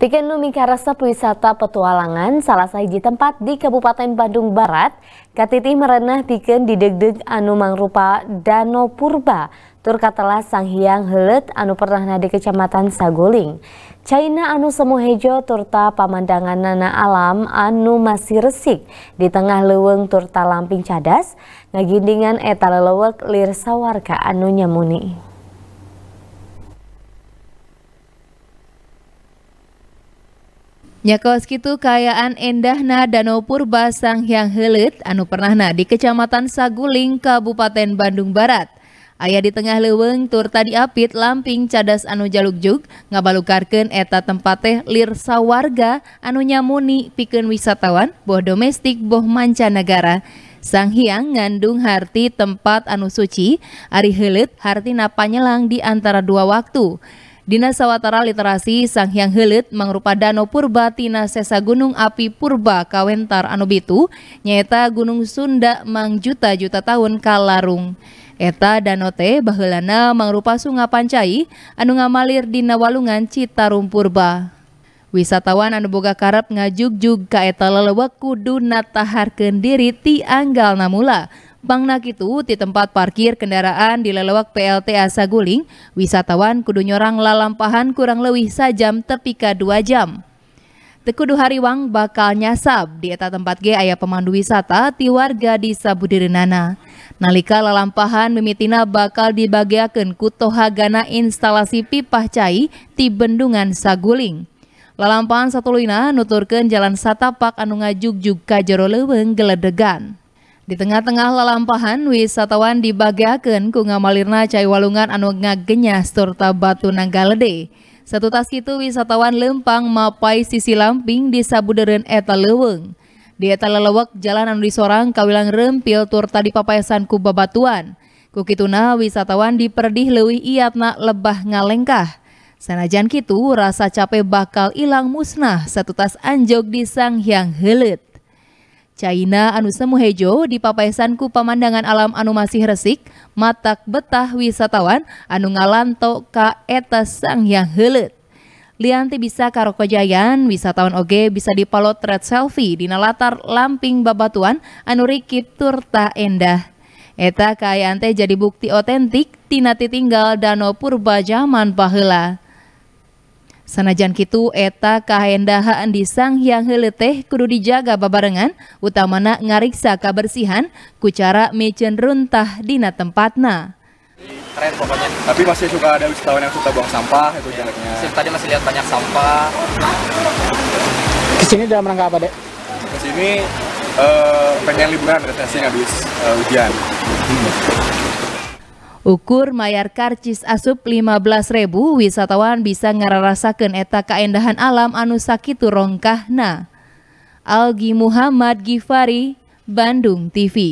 Tikenumi Karasep Wisata Petualangan, salah satu tempat di Kabupaten Bandung Barat, katitih merenah tiken di deg-deg anu mangrupa Danau Purba, tur katelah sang hiang helet anu pernah nadi kecamatan Saguling. China anu semu hejo turta pemandangan nana alam anu masih resik di tengah leweng turta lamping cadas, ngagindingan eta lelewek lir sawarga anu nyamuni. Nyakoski itu kekayaan endahna Danau Purba Sanghyang helit anu pernahna di Kecamatan Saguling Kabupaten Bandung Barat. Ayah di tengah leweng tur tadi apit lamping cadas anu ngabalu ngabalukarkeun eta tempat teh lir sawarga anu nyamuni piken wisatawan boh domestik boh mancanegara Sang Hyang ngandung harti tempat anu suci, ari heuleut hartina napanyelang di antara dua waktu. Dina Sawatara Literasi sang Hyang helit mangrupa danau purba tina sesa gunung api purba kawentar Anubitu bitu nyaeta Gunung Sunda mang juta-juta tahun kalarung. Eta danote bahelana mangrupa sungai Pancai anu ngamalir dina walungan Citarum Purba. Wisatawan anu boga karep juga ka eta lelewek kudu natahar diri ti anggal namula nak itu di tempat parkir kendaraan di lelewak PLTA Saguling, wisatawan kudu nyorang lalampahan kurang lebih sajam tepika dua jam. Tekudu Hariwang bakal nyasab di eta tempat ge ayah pemandu wisata ti warga di Sabudirinana. Nalika lalampahan mimitina bakal dibagiakan kutohagana instalasi pipah cai ti bendungan Saguling. Lalampahan satu lina nuturkan jalan satapak anu ngajugjug juga jero leweng geledegan. Di tengah-tengah lelampahan, wisatawan dibagakan ku ngamalirna cai walungan anu ngagenyah serta batu nanggalede. Satu tas itu wisatawan lempang mapai sisi lamping di sabuderen eta leweng. Di eta lelewek jalan anu disorang kawilang rempil turta di papayasan ku babatuan. Kukituna wisatawan diperdih leuwih iatna lebah ngalengkah. Sanajan kitu rasa capek bakal ilang musnah satu tas anjok di sang hyang heuleut. Caina anu Semuhejo di papaisan pemandangan alam anu masih resik, matak betah wisatawan anu ngalanto ka eta sang yang heuleut. Lianti bisa karokojayan wisatawan oge bisa dipalotret selfie di latar Lamping Babatuan anu rikit turta endah. Eta kaya ante jadi bukti otentik tina titinggal Danau Purba zaman baheula. Sanajan kitu eta kahendahan di sang yang heleteh kudu dijaga babarengan, utamana ngariksa kabersihan kucara mecen runtah dina tempatna. Keren pokoknya. Tapi masih suka ada wisatawan yang suka buang sampah itu ya. jeleknya. Masih, tadi masih lihat banyak sampah. Kesini dalam rangka apa, Dek? Kesini uh, pengen liburan, refreshing habis uh, eh, hujan. Hmm. Ukur mayar karcis asup 15.000, wisatawan bisa ngararasakan eta keindahan alam anu sakitu rongkahna. Algi Muhammad Gifari, Bandung TV.